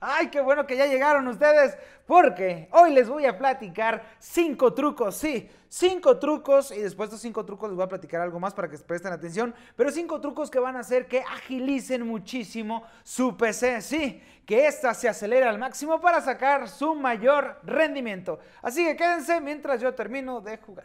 Ay. qué bueno que ya llegaron ustedes, porque hoy les voy a platicar cinco trucos, sí, cinco trucos, y después de cinco trucos les voy a platicar algo más para que presten atención, pero cinco trucos que van a hacer que agilicen muchísimo su PC, sí, que ésta se acelere al máximo para sacar su mayor rendimiento. Así que quédense mientras yo termino de jugar.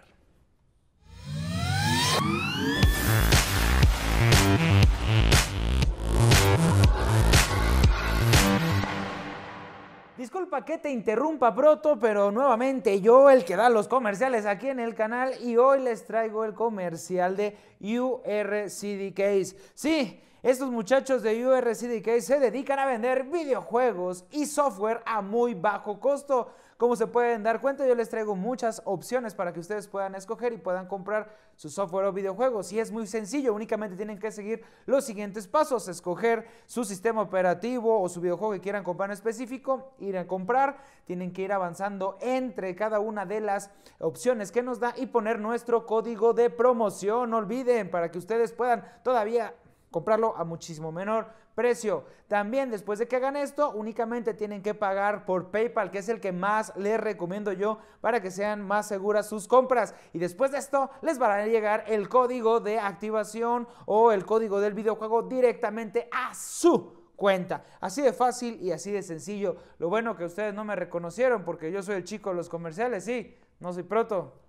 que te interrumpa, Proto, pero nuevamente yo el que da los comerciales aquí en el canal y hoy les traigo el comercial de URCD Case. Sí, estos muchachos de URCDK se dedican a vender videojuegos y software a muy bajo costo. Como se pueden dar cuenta, yo les traigo muchas opciones para que ustedes puedan escoger y puedan comprar su software o videojuegos. Y es muy sencillo, únicamente tienen que seguir los siguientes pasos. Escoger su sistema operativo o su videojuego que quieran comprar en específico, ir a comprar. Tienen que ir avanzando entre cada una de las opciones que nos da y poner nuestro código de promoción. No olviden, para que ustedes puedan todavía comprarlo a muchísimo menor precio. También después de que hagan esto, únicamente tienen que pagar por PayPal, que es el que más les recomiendo yo para que sean más seguras sus compras. Y después de esto, les van a llegar el código de activación o el código del videojuego directamente a su cuenta. Así de fácil y así de sencillo. Lo bueno que ustedes no me reconocieron porque yo soy el chico de los comerciales, sí, no soy proto.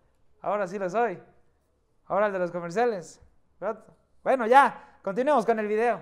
Ahora sí lo soy. Ahora el de los comerciales. Bueno, ya, continuemos con el video.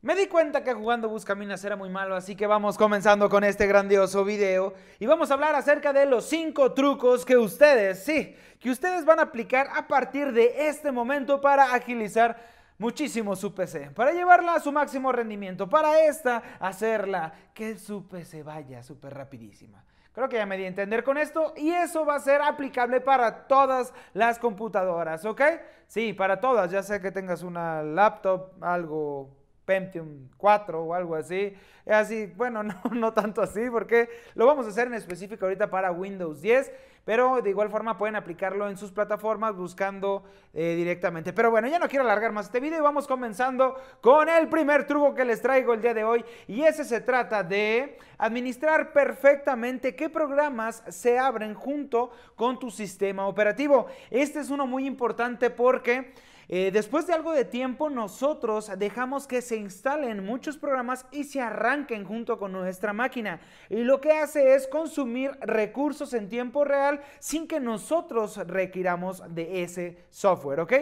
Me di cuenta que jugando Buscaminas era muy malo, así que vamos comenzando con este grandioso video y vamos a hablar acerca de los 5 trucos que ustedes, sí, que ustedes van a aplicar a partir de este momento para agilizar muchísimo su PC, para llevarla a su máximo rendimiento, para esta hacerla que su PC vaya súper rapidísima. Creo que ya me di a entender con esto y eso va a ser aplicable para todas las computadoras, ¿ok? Sí, para todas, ya sea que tengas una laptop, algo Pentium 4 o algo así. así, bueno, no, tanto así, porque lo vamos a hacer en específico ahorita para Windows 10, pero de igual forma pueden aplicarlo en sus plataformas buscando eh, directamente. Pero bueno, ya no quiero alargar más este video y vamos comenzando con el primer truco que les traigo el día de hoy. Y ese se trata de administrar perfectamente qué programas se abren junto con tu sistema operativo. Este es uno muy importante porque eh, después de algo de tiempo, nosotros dejamos que se instalen muchos programas y se arranquen junto con nuestra máquina. Y lo que hace es consumir recursos en tiempo real sin que nosotros requiramos de ese software, ¿ok?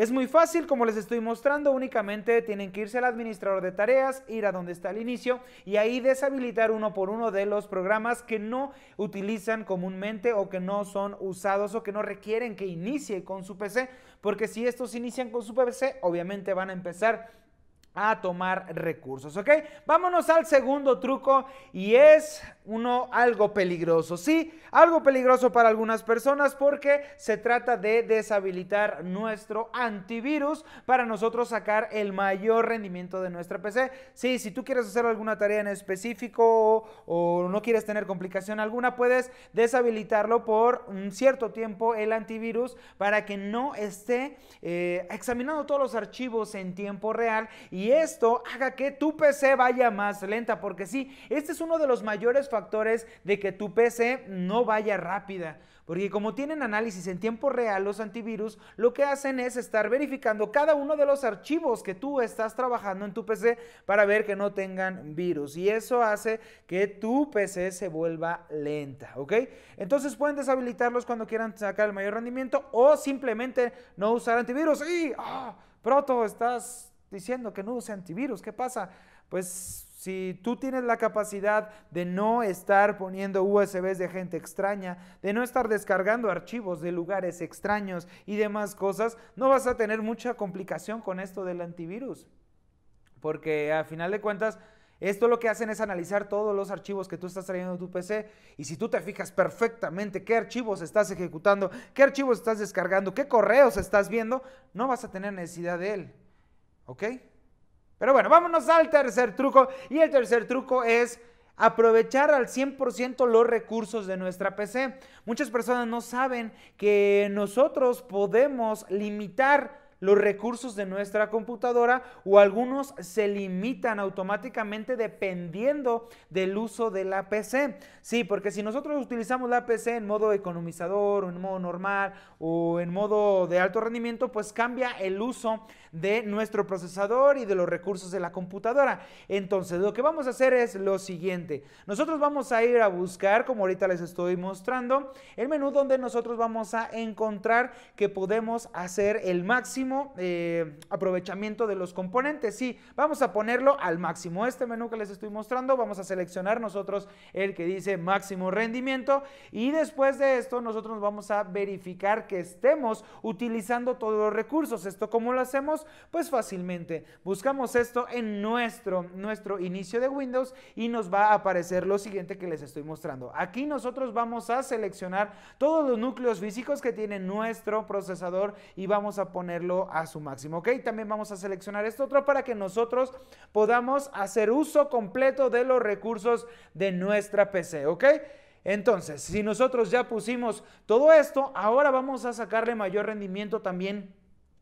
Es muy fácil, como les estoy mostrando, únicamente tienen que irse al administrador de tareas, ir a donde está el inicio y ahí deshabilitar uno por uno de los programas que no utilizan comúnmente o que no son usados o que no requieren que inicie con su PC, porque si estos inician con su PC, obviamente van a empezar a tomar recursos, ¿ok? Vámonos al segundo truco y es uno algo peligroso, sí, algo peligroso para algunas personas porque se trata de deshabilitar nuestro antivirus para nosotros sacar el mayor rendimiento de nuestra PC. Sí, si tú quieres hacer alguna tarea en específico o, no quieres tener complicación alguna, puedes deshabilitarlo por un cierto tiempo el antivirus para que no esté eh, examinando todos los archivos en tiempo real y y esto haga que tu PC vaya más lenta, porque sí, este es uno de los mayores factores de que tu PC no vaya rápida. Porque como tienen análisis en tiempo real, los antivirus lo que hacen es estar verificando cada uno de los archivos que tú estás trabajando en tu PC para ver que no tengan virus. Y eso hace que tu PC se vuelva lenta, ¿ok? Entonces pueden deshabilitarlos cuando quieran sacar el mayor rendimiento o simplemente no usar antivirus. Y, ah, Proto, estás diciendo que no use antivirus. ¿Qué pasa? Pues si tú tienes la capacidad de no estar poniendo USBs de gente extraña, de no estar descargando archivos de lugares extraños y demás cosas, no vas a tener mucha complicación con esto del antivirus. Porque a final de cuentas, esto lo que hacen es analizar todos los archivos que tú estás trayendo a tu PC y si tú te fijas perfectamente qué archivos estás ejecutando, qué archivos estás descargando, qué correos estás viendo, no vas a tener necesidad de él. ¿Ok? Pero bueno, vámonos al tercer truco. Y el tercer truco es aprovechar al 100% los recursos de nuestra PC. Muchas personas no saben que nosotros podemos limitar los recursos de nuestra computadora o algunos se limitan automáticamente dependiendo del uso de la PC. Sí, porque si nosotros utilizamos la PC en modo economizador o en modo normal o en modo de alto rendimiento, pues cambia el uso de nuestro procesador y de los recursos de la computadora. Entonces, lo que vamos a hacer es lo siguiente. Nosotros vamos a ir a buscar, como ahorita les estoy mostrando, el menú donde nosotros vamos a encontrar que podemos hacer el máximo eh, aprovechamiento de los componentes. Sí, vamos a ponerlo al máximo. Este menú que les estoy mostrando, vamos a seleccionar nosotros el que dice máximo rendimiento y después de esto nosotros vamos a verificar que estemos utilizando todos los recursos. ¿Esto cómo lo hacemos? Pues fácilmente. Buscamos esto en nuestro, nuestro inicio de Windows y nos va a aparecer lo siguiente que les estoy mostrando. Aquí nosotros vamos a seleccionar todos los núcleos físicos que tiene nuestro procesador y vamos a ponerlo a su máximo. ¿Ok? También vamos a seleccionar esto otro para que nosotros podamos hacer uso completo de los recursos de nuestra PC. ¿Ok? Entonces, si nosotros ya pusimos todo esto, ahora vamos a sacarle mayor rendimiento también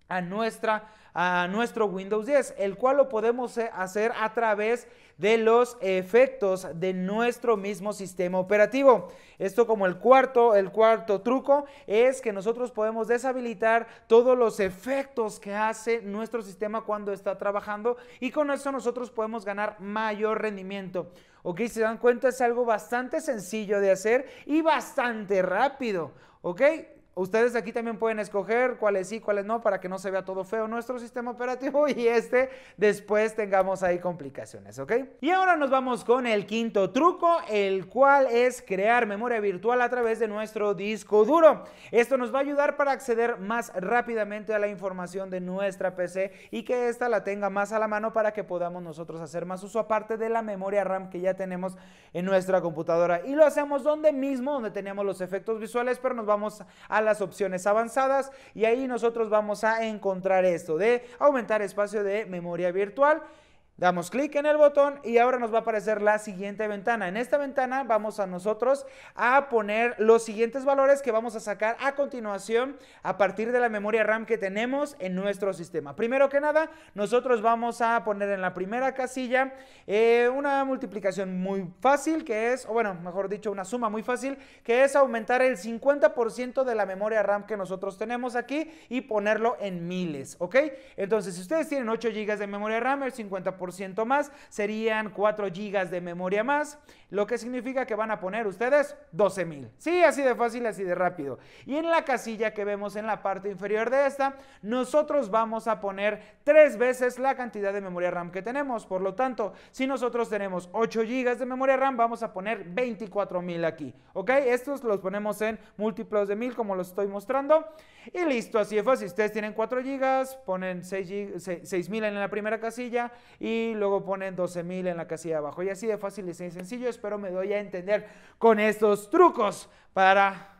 a, nuestra, a nuestro Windows 10, el cual lo podemos eh, hacer a través de los efectos de nuestro mismo sistema operativo. Esto como el cuarto, el cuarto truco es que nosotros podemos deshabilitar todos los efectos que hace nuestro sistema cuando está trabajando y con eso nosotros podemos ganar mayor rendimiento. Ok, si se dan cuenta es algo bastante sencillo de hacer y bastante rápido. ¿Ok? Ustedes aquí también pueden escoger cuáles sí, cuáles no, para que no se vea todo feo nuestro sistema operativo y este después tengamos ahí complicaciones, ¿ok? Y ahora nos vamos con el quinto truco, el cual es crear memoria virtual a través de nuestro disco duro. Esto nos va a ayudar para acceder más rápidamente a la información de nuestra PC y que ésta la tenga más a la mano para que podamos nosotros hacer más uso aparte de la memoria RAM que ya tenemos en nuestra computadora. Y lo hacemos donde mismo, donde teníamos los efectos visuales, pero nos vamos a la las opciones avanzadas y ahí nosotros vamos a encontrar esto de aumentar espacio de memoria virtual. Damos clic en el botón y ahora nos va a aparecer la siguiente ventana. En esta ventana vamos a nosotros a poner los siguientes valores que vamos a sacar a continuación a partir de la memoria RAM que tenemos en nuestro sistema. Primero que nada, nosotros vamos a poner en la primera casilla eh, una multiplicación muy fácil que es, o bueno, mejor dicho, una suma muy fácil que es aumentar el 50% de la memoria RAM que nosotros tenemos aquí y ponerlo en miles, ¿ok? Entonces, si ustedes tienen 8 GB de memoria RAM, el 50% más, serían 4 GB de memoria más, lo que significa que van a poner ustedes 12.000. Sí, así de fácil, así de rápido. Y en la casilla que vemos en la parte inferior de esta, nosotros vamos a poner tres veces la cantidad de memoria RAM que tenemos. Por lo tanto, si nosotros tenemos 8 gigas de memoria RAM, vamos a poner 24.000 aquí, ¿ok? Estos los ponemos en múltiplos de mil, como los estoy mostrando. Y listo, así de fácil. Ustedes tienen 4 gigas, ponen 6.000 6, en la primera casilla y luego ponen 12.000 en la casilla de abajo. Y así de fácil y sencillo, espero me doy a entender con estos trucos para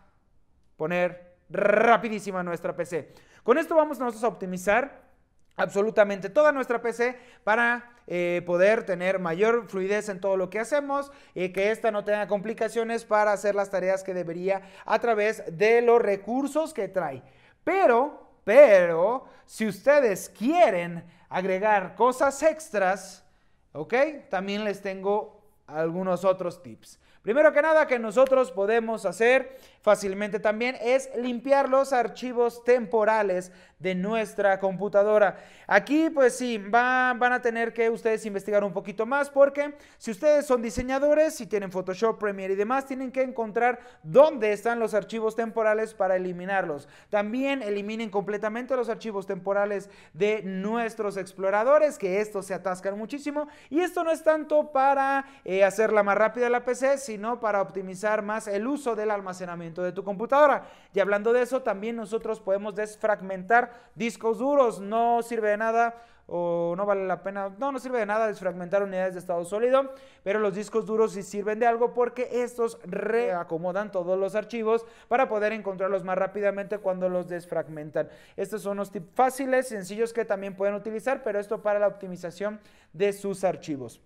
poner rapidísima nuestra PC. Con esto vamos nosotros a optimizar absolutamente toda nuestra PC para eh, poder tener mayor fluidez en todo lo que hacemos y que esta no tenga complicaciones para hacer las tareas que debería a través de los recursos que trae. Pero, pero, si ustedes quieren agregar cosas extras, ¿ok? También les tengo algunos otros tips. Primero que nada que nosotros podemos hacer fácilmente también es limpiar los archivos temporales de nuestra computadora. Aquí pues sí, van, van a tener que ustedes investigar un poquito más porque si ustedes son diseñadores, si tienen Photoshop, Premiere y demás, tienen que encontrar dónde están los archivos temporales para eliminarlos. También eliminen completamente los archivos temporales de nuestros exploradores, que estos se atascan muchísimo. Y esto no es tanto para eh, hacerla más rápida la PC, sino para optimizar más el uso del almacenamiento de tu computadora. Y hablando de eso, también nosotros podemos desfragmentar discos duros. No sirve de nada o no vale la pena, no, no sirve de nada desfragmentar unidades de estado sólido, pero los discos duros sí sirven de algo porque estos reacomodan todos los archivos para poder encontrarlos más rápidamente cuando los desfragmentan. Estos son unos tips fáciles, sencillos que también pueden utilizar, pero esto para la optimización de sus archivos.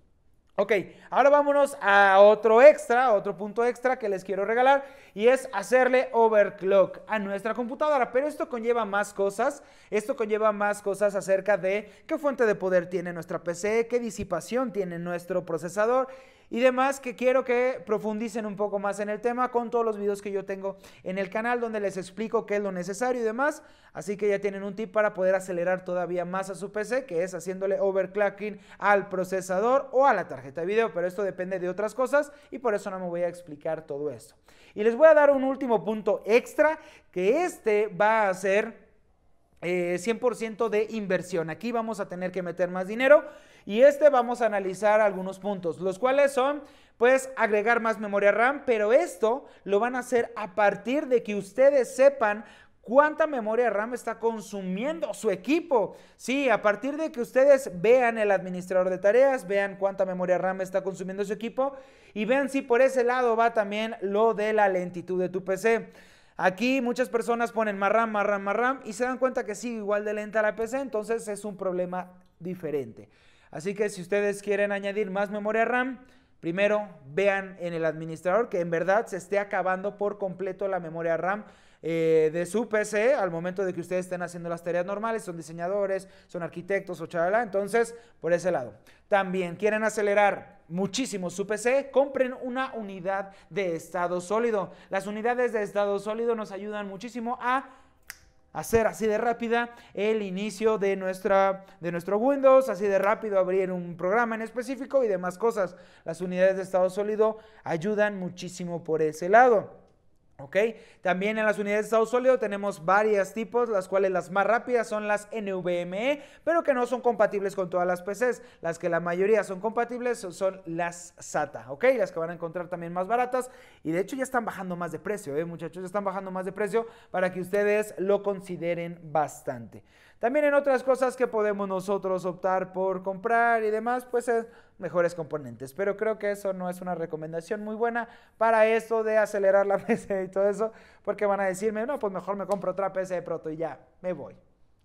Ok, ahora vámonos a otro extra, otro punto extra que les quiero regalar y es hacerle overclock a nuestra computadora. Pero esto conlleva más cosas, esto conlleva más cosas acerca de qué fuente de poder tiene nuestra PC, qué disipación tiene nuestro procesador y demás que quiero que profundicen un poco más en el tema con todos los videos que yo tengo en el canal donde les explico qué es lo necesario y demás. Así que ya tienen un tip para poder acelerar todavía más a su PC, que es haciéndole overclocking al procesador o a la tarjeta de video, pero esto depende de otras cosas y por eso no me voy a explicar todo esto. Y les voy a dar un último punto extra, que este va a ser 100% eh, de inversión. Aquí vamos a tener que meter más dinero y este vamos a analizar algunos puntos, los cuales son pues agregar más memoria RAM, pero esto lo van a hacer a partir de que ustedes sepan cuánta memoria RAM está consumiendo su equipo. Sí, a partir de que ustedes vean el administrador de tareas, vean cuánta memoria RAM está consumiendo su equipo y vean si por ese lado va también lo de la lentitud de tu PC. Aquí muchas personas ponen más RAM, más RAM, más RAM y se dan cuenta que sigue igual de lenta la PC, entonces es un problema diferente. Así que si ustedes quieren añadir más memoria RAM, primero vean en el administrador que en verdad se esté acabando por completo la memoria RAM. Eh, de su PC al momento de que ustedes estén haciendo las tareas normales, son diseñadores, son arquitectos o chalala, entonces por ese lado. También quieren acelerar muchísimo su PC, compren una unidad de estado sólido. Las unidades de estado sólido nos ayudan muchísimo a hacer así de rápida el inicio de, nuestra, de nuestro Windows, así de rápido abrir un programa en específico y demás cosas. Las unidades de estado sólido ayudan muchísimo por ese lado. También en las unidades de estado sólido tenemos varios tipos, las cuales las más rápidas son las NVMe, pero que no son compatibles con todas las PCs. Las que la mayoría son compatibles son las SATA, ¿ok? Las que van a encontrar también más baratas y de hecho ya están bajando más de precio, ¿eh, muchachos? Ya están bajando más de precio para que ustedes lo consideren bastante. También en otras cosas que podemos nosotros optar por comprar y demás, pues es eh, mejores componentes. Pero creo que eso no es una recomendación muy buena para esto de acelerar la PC y todo eso, porque van a decirme, no, pues mejor me compro otra PC de proto y ya, me voy.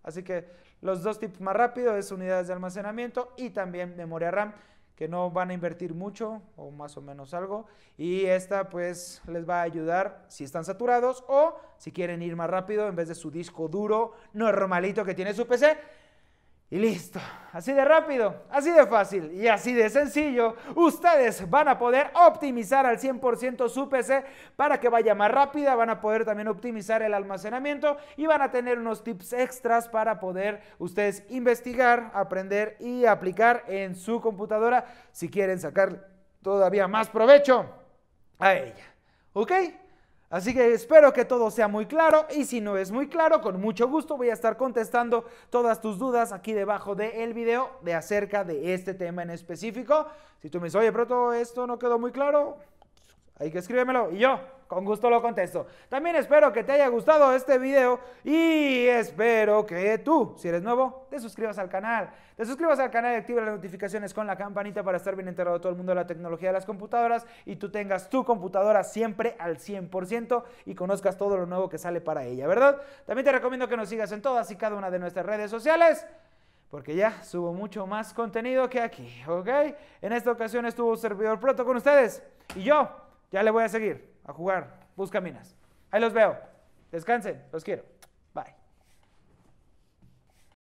Así que los dos tips más rápidos es unidades de almacenamiento y también memoria RAM que no van a invertir mucho o más o menos algo y esta pues les va a ayudar si están saturados o si quieren ir más rápido en vez de su disco duro no normalito que tiene su PC y listo, así de rápido, así de fácil y así de sencillo, ustedes van a poder optimizar al 100% su PC para que vaya más rápida, van a poder también optimizar el almacenamiento y van a tener unos tips extras para poder ustedes investigar, aprender y aplicar en su computadora si quieren sacar todavía más provecho a ella. ¿Ok? Así que espero que todo sea muy claro y si no es muy claro, con mucho gusto voy a estar contestando todas tus dudas aquí debajo del el video de acerca de este tema en específico. Si tú me dices, oye, pero todo esto no quedó muy claro, pues, hay que escríbemelo y yo con gusto lo contesto. También espero que te haya gustado este video y espero que tú, si eres nuevo, te suscribas al canal. Te suscribas al canal y activa las notificaciones con la campanita para estar bien enterado de todo el mundo de la tecnología de las computadoras y tú tengas tu computadora siempre al 100% y conozcas todo lo nuevo que sale para ella, ¿verdad? También te recomiendo que nos sigas en todas y cada una de nuestras redes sociales porque ya subo mucho más contenido que aquí, ¿ok? En esta ocasión estuvo servidor Proto con ustedes y yo ya le voy a seguir a jugar. Busca minas. Ahí los veo. Descansen. Los quiero.